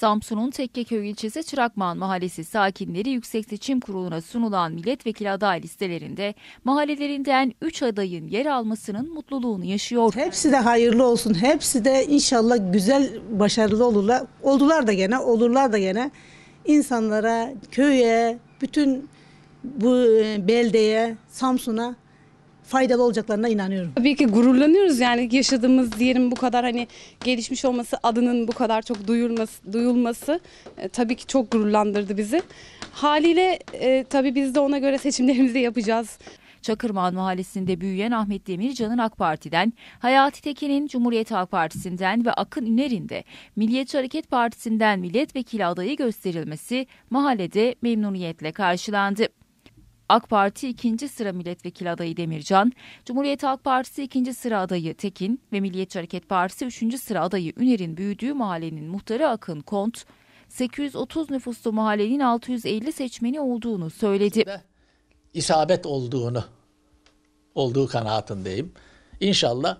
Samsun'un Tekkeköy ilçesi Çırakman Mahallesi sakinleri Yüksek Seçim Kurulu'na sunulan milletvekili aday listelerinde mahallelerinden 3 adayın yer almasının mutluluğunu yaşıyor. Hepsi de hayırlı olsun. Hepsi de inşallah güzel, başarılı olurlar. Oldular da gene, olurlar da gene. İnsanlara, köye, bütün bu e, beldeye, Samsun'a faydalı olacaklarına inanıyorum. Tabii ki gururlanıyoruz yani yaşadığımız yerin bu kadar hani gelişmiş olması, adının bu kadar çok duyulması, duyulması e, tabii ki çok gururlandırdı bizi. Haliyle e, tabii biz de ona göre seçimlerimizi de yapacağız. Çakırman mahallesinde büyüyen Ahmet Demircan'ın AK Parti'den, Hayati Tekin'in Cumhuriyet Halk Partisi'nden ve Akın Üner'in de Milliyetçi Hareket Partisi'nden milletvekili adayı gösterilmesi mahallede memnuniyetle karşılandı. AK Parti ikinci sıra milletvekili adayı Demircan, Cumhuriyet Halk Partisi ikinci sıra adayı Tekin ve Milliyetçi Hareket Partisi üçüncü sıra adayı Üner'in büyüdüğü mahallenin muhtarı Akın Kont, 830 nüfuslu mahallenin 650 seçmeni olduğunu söyledi. İsabet olduğunu, olduğu kanaatindeyim. İnşallah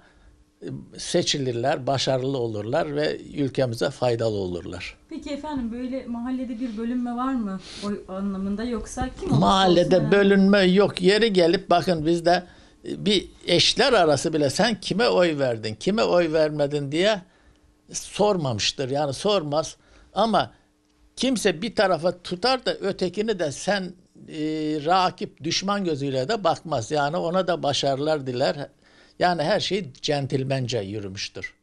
seçilirler, başarılı olurlar ve ülkemize faydalı olurlar. Peki efendim böyle mahallede bir bölünme var mı o anlamında yoksa kim Mahallede bölünme yani? yok. Yeri gelip bakın bizde e, bir eşler arası bile sen kime oy verdin, kime oy vermedin diye sormamıştır. Yani sormaz ama kimse bir tarafa tutar da ötekini de sen e, rakip düşman gözüyle de bakmaz. Yani ona da başarılar diler. Yani her şey centilmence yürümüştür.